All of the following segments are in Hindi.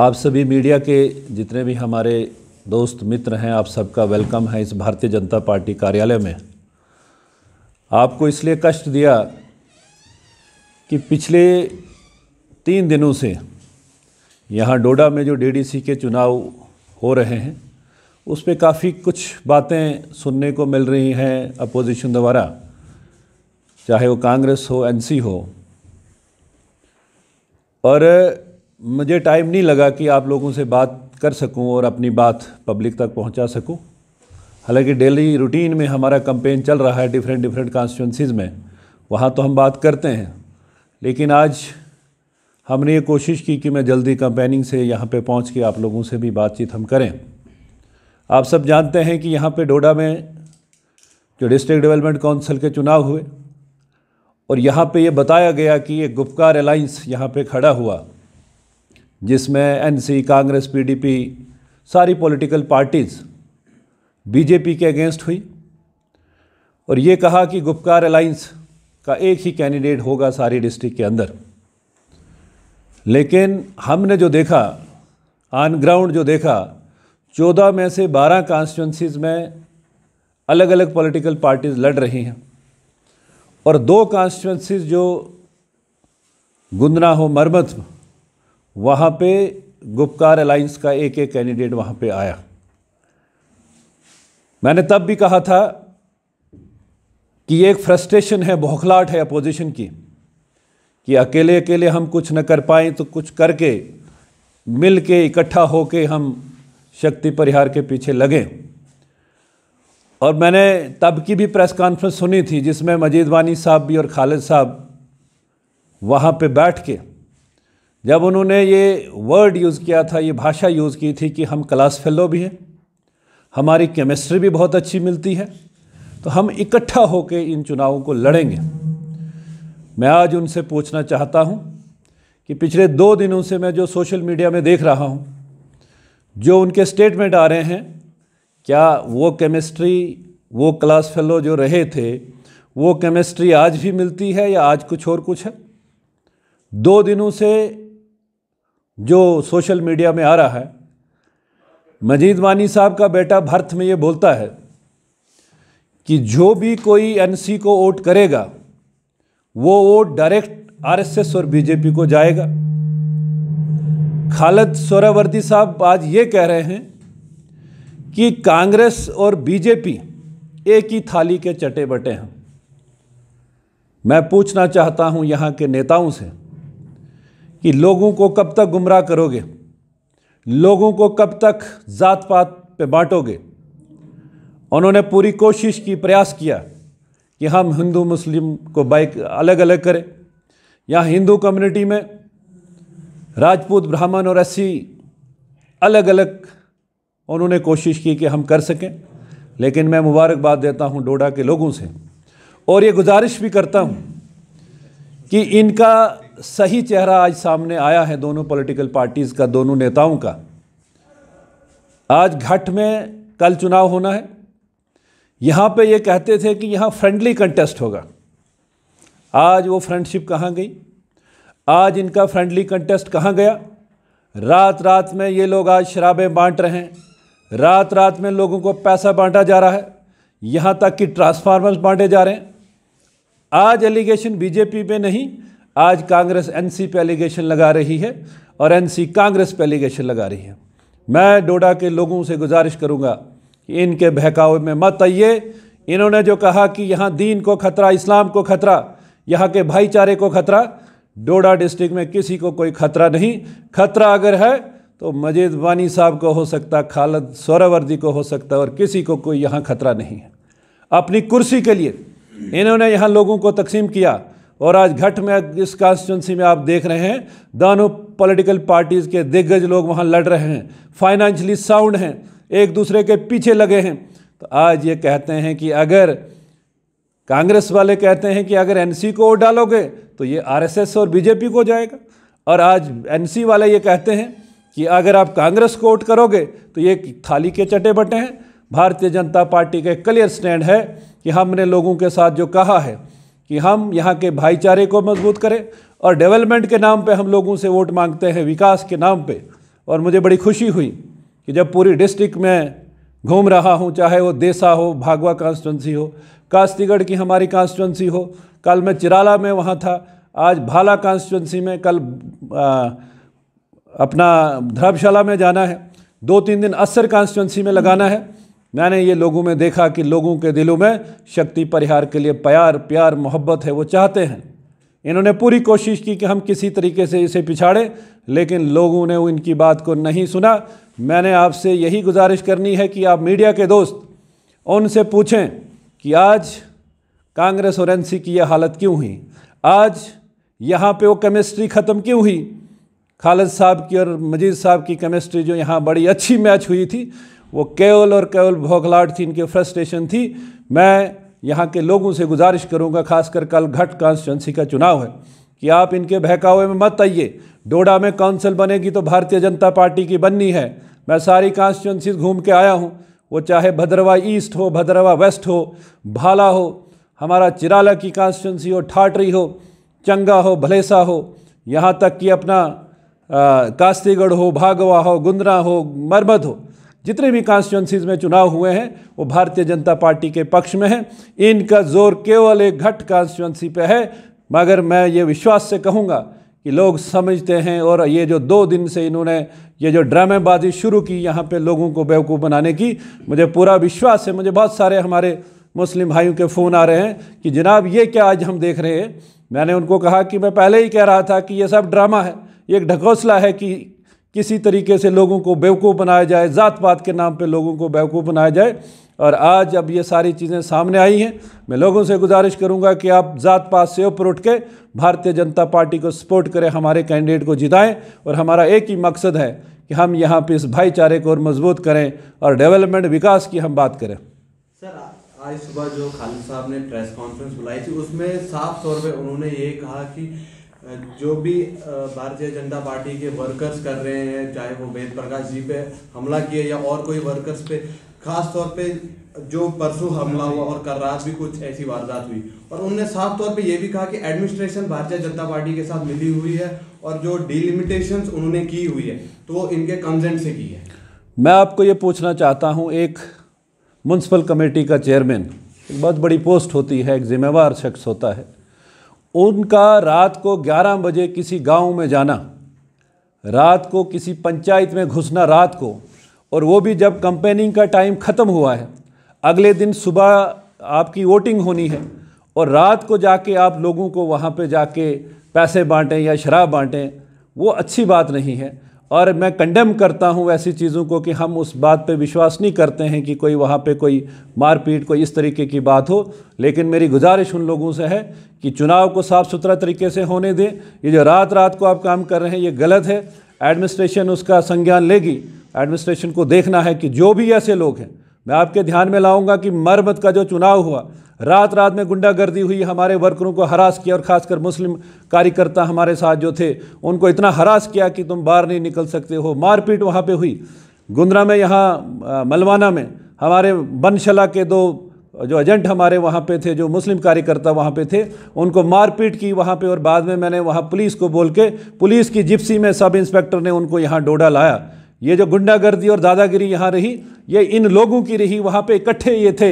आप सभी मीडिया के जितने भी हमारे दोस्त मित्र हैं आप सबका वेलकम है इस भारतीय जनता पार्टी कार्यालय में आपको इसलिए कष्ट दिया कि पिछले तीन दिनों से यहाँ डोडा में जो डीडीसी के चुनाव हो रहे हैं उस पर काफ़ी कुछ बातें सुनने को मिल रही हैं अपोजिशन द्वारा चाहे वो कांग्रेस हो एनसी हो और मुझे टाइम नहीं लगा कि आप लोगों से बात कर सकूं और अपनी बात पब्लिक तक पहुंचा सकूं हालांकि डेली रूटीन में हमारा कंपेन चल रहा है डिफरेंट डिफरेंट कॉन्स्टिट्यूंसीज़ में वहाँ तो हम बात करते हैं लेकिन आज हमने ये कोशिश की कि मैं जल्दी कंपेनिंग से यहाँ पे पहुँच के आप लोगों से भी बातचीत हम करें आप सब जानते हैं कि यहाँ पे डोडा में जो डिस्ट्रिक्ट डेवलपमेंट काउंसिल के चुनाव हुए और यहाँ पे ये बताया गया कि ये गुप्कार अलाइंस यहाँ पे खड़ा हुआ जिसमें एनसी कांग्रेस पीडीपी सारी पॉलिटिकल पार्टीज़ बीजेपी के अगेंस्ट हुई और ये कहा कि गुप्कार अलाइंस का एक ही कैंडिडेट होगा सारी डिस्ट्रिक्ट के अंदर लेकिन हमने जो देखा ऑन ग्राउंड जो देखा चौदह में से बारह कॉन्स्टिट्यूंसीज में अलग अलग पॉलिटिकल पार्टीज़ लड़ रही हैं और दो कॉन्स्टिट्यूंसीज जो गुंदना हो मरमत वहाँ पे गुप्कार अलाइंस का एक एक कैंडिडेट वहाँ पे आया मैंने तब भी कहा था कि ये एक फ्रस्ट्रेशन है बौखलाहट है अपोजिशन की कि अकेले अकेले हम कुछ न कर पाए तो कुछ करके मिल के इकट्ठा हो के हम शक्ति परिहार के पीछे लगे और मैंने तब की भी प्रेस कॉन्फ्रेंस सुनी थी जिसमें मजीद वानी साहब भी और खालिद साहब वहाँ पे बैठ के जब उन्होंने ये वर्ड यूज़ किया था ये भाषा यूज़ की थी कि हम क्लास फेलो भी हैं हमारी केमिस्ट्री भी बहुत अच्छी मिलती है तो हम इकट्ठा होकर इन चुनावों को लड़ेंगे मैं आज उनसे पूछना चाहता हूं कि पिछले दो दिनों से मैं जो सोशल मीडिया में देख रहा हूं जो उनके स्टेटमेंट आ रहे हैं क्या वो केमिस्ट्री वो क्लास फेलो जो रहे थे वो केमिस्ट्री आज भी मिलती है या आज कुछ और कुछ है दो दिनों से जो सोशल मीडिया में आ रहा है मजीद वानी साहब का बेटा भर्त में ये बोलता है कि जो भी कोई एनसी को वोट करेगा वो वोट डायरेक्ट आरएसएस और बीजेपी को जाएगा खालद सोरावर्दी साहब आज ये कह रहे हैं कि कांग्रेस और बीजेपी एक ही थाली के चटे बटे हैं मैं पूछना चाहता हूं यहां के नेताओं से कि लोगों को कब तक गुमराह करोगे लोगों को कब तक ज़ात पात पे बांटोगे उन्होंने पूरी कोशिश की प्रयास किया कि हम हिंदू मुस्लिम को बाइक अलग अलग करें या हिंदू कम्युनिटी में राजपूत ब्राह्मण और ऐसी अलग अलग उन्होंने कोशिश की कि हम कर सकें लेकिन मैं मुबारकबाद देता हूं डोडा के लोगों से और ये गुजारिश भी करता हूं कि इनका सही चेहरा आज सामने आया है दोनों पॉलिटिकल पार्टीज़ का दोनों नेताओं का आज घाट में कल चुनाव होना है यहाँ पे ये कहते थे कि यहाँ फ्रेंडली कंटेस्ट होगा आज वो फ्रेंडशिप कहाँ गई आज इनका फ्रेंडली कंटेस्ट कहाँ गया रात रात में ये लोग आज शराबें बांट रहे हैं रात रात में लोगों को पैसा बांटा जा रहा है यहाँ तक कि ट्रांसफार्मर्स बांटे जा रहे हैं आज एलिगेशन बीजेपी पे नहीं आज कांग्रेस एनसी पे एलिगेशन लगा रही है और एनसी कांग्रेस पे एलिगेशन लगा रही है मैं डोडा के लोगों से गुजारिश करूँगा कि इनके बहकावे में मत आइए इन्होंने जो कहा कि यहाँ दीन को खतरा इस्लाम को खतरा यहाँ के भाईचारे को खतरा डोडा डिस्ट्रिक्ट में किसी को कोई खतरा नहीं खतरा अगर है तो मजीद वानी साहब को हो सकता खालद सौरवर्दी को हो सकता और किसी को कोई यहाँ खतरा नहीं है अपनी कुर्सी के लिए इन्होंने यहाँ लोगों को तकसीम किया और आज घट में इस कॉन्स्टिट्यूंसी में आप देख रहे हैं दोनों पॉलिटिकल पार्टीज़ के दिग्गज लोग वहाँ लड़ रहे हैं फाइनेंशियली साउंड हैं एक दूसरे के पीछे लगे हैं तो आज ये कहते हैं कि अगर कांग्रेस वाले कहते हैं कि अगर एनसी को वोट डालोगे तो ये आरएसएस और बीजेपी को जाएगा और आज एनसी वाले ये कहते हैं कि अगर आप कांग्रेस को वोट करोगे तो ये थाली के चटे बटे हैं भारतीय जनता पार्टी का क्लियर स्टैंड है कि हमने लोगों के साथ जो कहा है कि हम यहाँ के भाईचारे को मजबूत करें और डेवलपमेंट के नाम पे हम लोगों से वोट मांगते हैं विकास के नाम पे और मुझे बड़ी खुशी हुई कि जब पूरी डिस्ट्रिक्ट में घूम रहा हूँ चाहे वो देसा हो भागवा कॉन्स्टिटेंसी हो कास्तीगढ़ की हमारी कॉन्स्टिटेंसी हो कल मैं चिराला में वहाँ था आज भाला कॉन्स्टिटेंसी में कल आ, अपना धर्मशाला में जाना है दो तीन दिन अस्सर कॉन्स्टिटेंसी में लगाना है मैंने ये लोगों में देखा कि लोगों के दिलों में शक्ति परिहार के लिए प्यार प्यार मोहब्बत है वो चाहते हैं इन्होंने पूरी कोशिश की कि हम किसी तरीके से इसे पिछाड़ें लेकिन लोगों ने इनकी बात को नहीं सुना मैंने आपसे यही गुजारिश करनी है कि आप मीडिया के दोस्त उनसे पूछें कि आज कांग्रेस और एनसी की यह हालत क्यों हुई आज यहाँ पे वो केमिस्ट्री ख़त्म क्यों हुई खालिद साहब की और मजीद साहब की केमिस्ट्री जो यहाँ बड़ी अच्छी मैच हुई थी वो केवल और केवल भौखलाट थी इनके फ्रस्ट्रेशन थी मैं यहाँ के लोगों से गुजारिश करूँगा खासकर कल घट कॉन्स्टिटेंसी का चुनाव है कि आप इनके बहकावे में मत आइए डोडा में काउंसिल बनेगी तो भारतीय जनता पार्टी की बननी है मैं सारी कॉन्स्टिट्यूंसीज घूम के आया हूँ वो चाहे भद्रवा ईस्ट हो भद्रवा वेस्ट हो भाला हो हमारा चिराला की कॉन्स्टिटेंसी हो ठाटरी हो चंगा हो भलेसा हो यहाँ तक कि अपना कास्तीगढ़ हो भागवा हो गुंदरा हो मरमद हो जितने भी कॉन्स्टिट्युएंसीज में चुनाव हुए हैं वो भारतीय जनता पार्टी के पक्ष में हैं इनका जोर केवल एक घट कॉन्स्टिट्युएंसी पे है मगर मैं ये विश्वास से कहूँगा कि लोग समझते हैं और ये जो दो दिन से इन्होंने ये जो ड्रामेबाजी शुरू की यहाँ पे लोगों को बेवकूफ़ बनाने की मुझे पूरा विश्वास है मुझे बहुत सारे हमारे मुस्लिम भाइयों के फ़ोन आ रहे हैं कि जनाब ये क्या आज हम देख रहे हैं मैंने उनको कहा कि मैं पहले ही कह रहा था कि ये सब ड्रामा है ये एक ढकोसला है कि किसी तरीके से लोगों को बेवकूफ़ बनाया जाए ज़ात पात के नाम पे लोगों को बेवकूफ़ बनाया जाए और आज अब ये सारी चीज़ें सामने आई हैं मैं लोगों से गुजारिश करूंगा कि आप ज़ात पात से ऊपर उठ के भारतीय जनता पार्टी को सपोर्ट करें हमारे कैंडिडेट को जिताएं और हमारा एक ही मकसद है कि हम यहाँ पर इस भाईचारे को और मजबूत करें और डेवलपमेंट विकास की हम बात करें सर आज सुबह जो खालिद साहब ने प्रेस कॉन्फ्रेंस बुलाई थी उसमें साफ तौर पर उन्होंने ये कहा कि जो भी भारतीय जनता पार्टी के वर्कर्स कर रहे हैं चाहे वो वेद प्रकाश जी पे हमला किए या और कोई वर्कर्स पे खास तौर पे जो परसों हमला हुआ और कल रात भी कुछ ऐसी वारदात हुई और उनने साफ तौर पे ये भी कहा कि एडमिनिस्ट्रेशन भारतीय जनता पार्टी के साथ मिली हुई है और जो डिलिमिटेशन उन्होंने की हुई है तो वो इनके कंसेंट से की है मैं आपको ये पूछना चाहता हूँ एक म्यूनसिपल कमेटी का चेयरमैन बहुत बड़ी पोस्ट होती है एक जिम्मेवार शख्स होता है उनका रात को 11 बजे किसी गांव में जाना रात को किसी पंचायत में घुसना रात को और वो भी जब कंपेनिंग का टाइम ख़त्म हुआ है अगले दिन सुबह आपकी वोटिंग होनी है और रात को जाके आप लोगों को वहाँ पे जाके पैसे बांटें या शराब बांटें वो अच्छी बात नहीं है और मैं कंडेम करता हूँ ऐसी चीज़ों को कि हम उस बात पे विश्वास नहीं करते हैं कि कोई वहाँ पे कोई मारपीट कोई इस तरीके की बात हो लेकिन मेरी गुजारिश उन लोगों से है कि चुनाव को साफ़ सुथरा तरीके से होने दें ये जो रात रात को आप काम कर रहे हैं ये गलत है एडमिनिस्ट्रेशन उसका संज्ञान लेगी एडमिनिस्ट्रेशन को देखना है कि जो भी ऐसे लोग हैं मैं आपके ध्यान में लाऊंगा कि मरमत का जो चुनाव हुआ रात रात में गुंडागर्दी हुई हमारे वर्करों को हरास किया और ख़ासकर मुस्लिम कार्यकर्ता हमारे साथ जो थे उनको इतना हरास किया कि तुम बाहर नहीं निकल सकते हो मारपीट वहाँ पे हुई गुंद्रा में यहाँ मलवाना में हमारे बनशला के दो जो एजेंट हमारे वहाँ पे थे जो मुस्लिम कार्यकर्ता वहाँ पे थे उनको मारपीट की वहाँ पे और बाद में मैंने वहाँ पुलिस को बोल के पुलिस की जिप्सी में सब इंस्पेक्टर ने उनको यहाँ डोडा लाया ये जो गुंडागर्दी और दादागिरी यहाँ रही ये इन लोगों की रही वहाँ पे इकट्ठे ये थे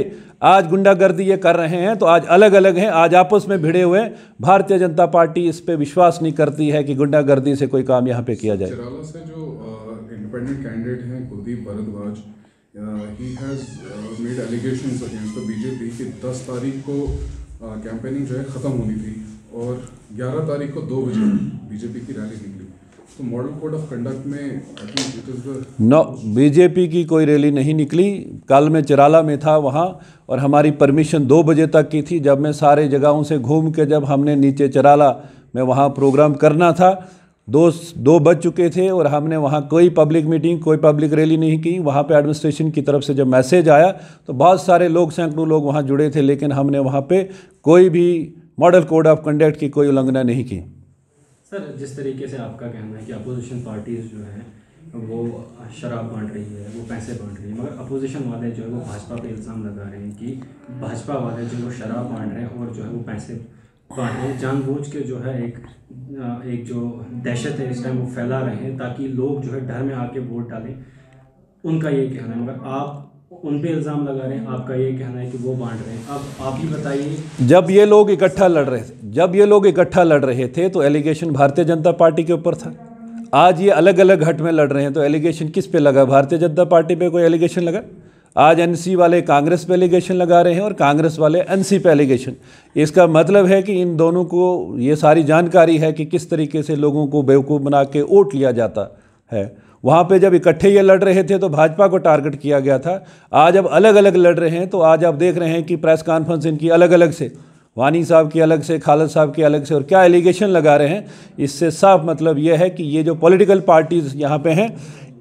आज गुंडागर्दी ये कर रहे हैं तो आज अलग अलग हैं आज आपस में भिड़े हुए भारतीय जनता पार्टी इस पर विश्वास नहीं करती है कि गुंडागर्दी से कोई काम यहाँ पे किया जाए से जो इंडिपेंडेंट कैंडिडेट हैं कुलदीप भरद्वाज मेड बीजेपी तारीख को कैंपेनिंग जो है ख़त्म होनी थी और 11 तारीख को दो बजे बीजेपी की रैली निकली मॉडल कोड ऑफ में नो बीजेपी की कोई रैली नहीं निकली कल मैं चिराला में था वहाँ और हमारी परमिशन दो बजे तक की थी जब मैं सारे जगहों से घूम के जब हमने नीचे चिराला में वहाँ प्रोग्राम करना था दो दो बज चुके थे और हमने वहाँ कोई पब्लिक मीटिंग कोई पब्लिक रैली नहीं की वहाँ पे एडमिनिस्ट्रेशन की तरफ से जब मैसेज आया तो बहुत सारे लोग सैकड़ों लोग वहाँ जुड़े थे लेकिन हमने वहाँ पर कोई भी मॉडल कोड ऑफ कंडक्ट की कोई उल्लंघना नहीं की सर जिस तरीके से आपका कहना है कि अपोजिशन पार्टीज जो है वो शराब बांट रही है वो पैसे बांट रही है मगर अपोजिशन वाले जो है वो भाजपा पे इल्ज़ाम लगा रहे हैं कि भाजपा वाले जो है वो शराब बांट रहे हैं और जो है वो पैसे बांट रहे हैं जानबूझ के जो है एक एक जो दहशत है इस टाइम वो फैला रहे हैं ताकि लोग जो है डर में आके वोट डालें उनका ये कहना है मगर आप उन पे इल्ज़ाम लगा रहे हैं आपका ये कहना है कि वो बांट रहे हैं अब आप ही बताइए जब ये लोग इकट्ठा लड़ रहे थे जब ये लोग इकट्ठा लड़ रहे थे तो एलिगेशन भारतीय जनता पार्टी के ऊपर था आज ये अलग अलग घट में लड़ रहे हैं तो एलिगेशन किस पे लगा भारतीय जनता पार्टी पे कोई एलिगेशन लगा आज एनसी वाले कांग्रेस पे एलिगेशन लगा रहे हैं और कांग्रेस वाले एनसी पे एलिगेशन इसका मतलब है कि इन दोनों को ये सारी जानकारी है कि किस तरीके से लोगों को बेवकूफ़ बना के वोट लिया जाता है वहाँ पे जब इकट्ठे ये लड़ रहे थे तो भाजपा को टारगेट किया गया था आज अब अलग अलग लड़ रहे हैं तो आज आप देख रहे हैं कि प्रेस कॉन्फ्रेंस इनकी अलग अलग से वानी साहब की अलग से खालद साहब की अलग से और क्या एलिगेशन लगा रहे हैं इससे साफ मतलब ये है कि ये जो पॉलिटिकल पार्टीज़ यहाँ पे हैं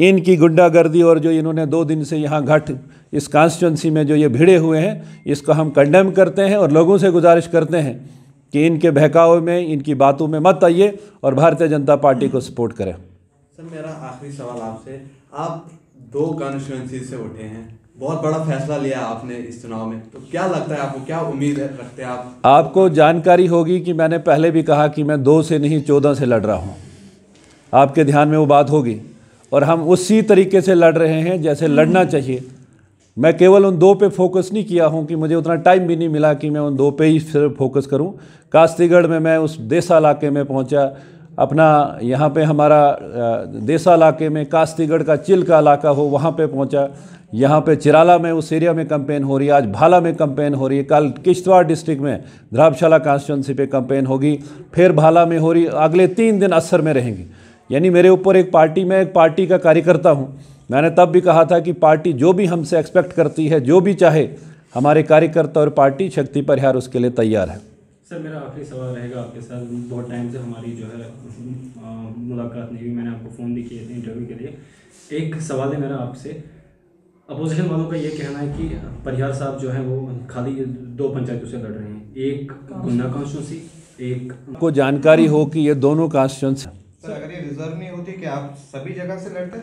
इनकी गुंडागर्दी और जो इन्होंने दो दिन से यहाँ घट इस कॉन्स्टिट्यूंसी में जो ये भिड़े हुए हैं इसको हम कंडेम करते हैं और लोगों से गुजारिश करते हैं कि इनके बहकावे में इनकी बातों में मत आइए और भारतीय जनता पार्टी को सपोर्ट करें सर मेरा आखिरी सवाल आपसे आप दो कॉन्स्टिट्यूंसी से उठे हैं बहुत बड़ा फैसला लिया आपने इस चुनाव में तो क्या लगता है आपको क्या उम्मीद है रखते हैं आप आपको जानकारी होगी कि मैंने पहले भी कहा कि मैं दो से नहीं चौदह से लड़ रहा हूँ आपके ध्यान में वो बात होगी और हम उसी तरीके से लड़ रहे हैं जैसे लड़ना चाहिए मैं केवल उन दो पे फोकस नहीं किया हूं कि मुझे उतना टाइम भी नहीं मिला कि मैं उन दो पे ही सिर्फ फोकस करूं कास्तीगढ़ में मैं उस देसा इलाके में पहुंचा अपना यहाँ पे हमारा देसा इलाके में कास्तीगढ़ का चिल का इलाका हो वहाँ पे पहुँचा यहाँ पे चिराला में उस एरिया में कंपेन हो रही है आज भाला में कंपेन हो रही है कल किश्तवाड़ डिस्ट्रिक्ट में धराबशाला कॉन्स्टिट्यूंसी पे कंपेन होगी फिर भाला में हो रही अगले तीन दिन असर में रहेंगी यानी मेरे ऊपर एक पार्टी में एक पार्टी का कार्यकर्ता हूँ मैंने तब भी कहा था कि पार्टी जो भी हमसे एक्सपेक्ट करती है जो भी चाहे हमारे कार्यकर्ता और पार्टी शक्ति परिहार उसके लिए तैयार है सर मेरा आखिरी सवाल रहेगा आपके साथ बहुत टाइम से हमारी जो है मुलाकात नहीं हुई मैंने आपको फ़ोन भी किए थे इंटरव्यू के लिए एक सवाल है मेरा आपसे अपोजिशन वालों का ये कहना है कि परिहार साहब जो है वो खाली दो पंचायतों से लड़ रहे हैं एक गुन्ना कॉन्स्टिट्यूंसी एक को जानकारी हो कि ये दोनों कॉन्स्टिट्यूंस अगर ये रिजर्व नहीं होती कि आप सभी जगह से लड़ते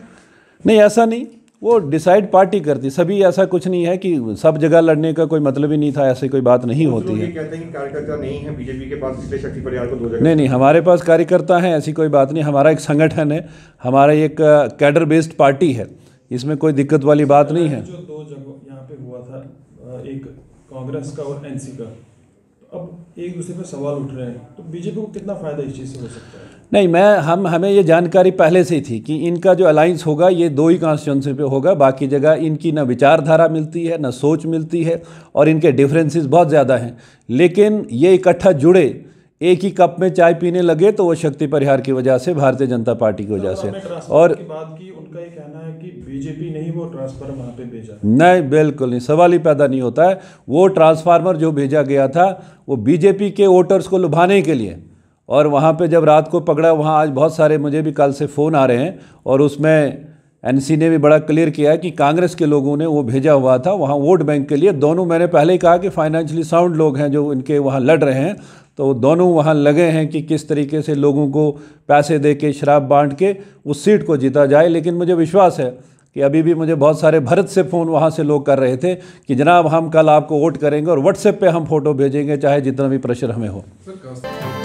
नहीं ऐसा नहीं वो डिसाइड पार्टी करती सभी ऐसा कुछ नहीं है कि सब जगह लड़ने का कोई मतलब ही नहीं था ऐसी कोई बात नहीं होती है कार्यकर्ता नहीं है बीजेपी के पास इसलिए शक्ति परिवार को दो जगह नहीं नहीं हमारे पास कार्यकर्ता हैं ऐसी कोई बात नहीं हमारा एक संगठन है हमारा एक कैडर बेस्ड पार्टी है इसमें कोई दिक्कत वाली बात नहीं है जो दो जगह यहाँ पे हुआ था एक कांग्रेस का और एनसी का अब एक दूसरे पर सवाल उठ रहे हैं तो बीजेपी को कितना फ़ायदा इस चीज़ से हो सकता है नहीं मैं हम हमें ये जानकारी पहले से ही थी कि इनका जो अलायंस होगा ये दो ही कॉन्स्टिट्यूंसी पे होगा बाकी जगह इनकी ना विचारधारा मिलती है ना सोच मिलती है और इनके डिफरेंसेस बहुत ज़्यादा हैं लेकिन ये इकट्ठा जुड़े एक ही कप में चाय पीने लगे तो वो शक्ति परिहार की वजह से भारतीय जनता पार्टी की वजह तो से और की ये कहना है कि बीजेपी नहीं वो ट्रांसफार्मर पे भेजा नहीं बिल्कुल नहीं सवाल ही पैदा नहीं होता है वो ट्रांसफार्मर जो भेजा गया था वो बीजेपी के वोटर्स को लुभाने के लिए और वहाँ पे जब रात को पकड़ा वहाँ आज बहुत सारे मुझे भी कल से फ़ोन आ रहे हैं और उसमें एनसी ने भी बड़ा क्लियर किया है कि कांग्रेस के लोगों ने वो भेजा हुआ था वहाँ वोट बैंक के लिए दोनों मैंने पहले ही कहा कि फाइनेंशियली साउंड लोग हैं जो इनके वहाँ लड़ रहे हैं तो दोनों वहाँ लगे हैं कि किस तरीके से लोगों को पैसे दे के शराब बांट के उस सीट को जीता जाए लेकिन मुझे विश्वास है कि अभी भी मुझे बहुत सारे भरत से फ़ोन वहाँ से लोग कर रहे थे कि जनाब हम कल आपको वोट करेंगे और व्हाट्सएप पर हम फोटो भेजेंगे चाहे जितना भी प्रेशर हमें हो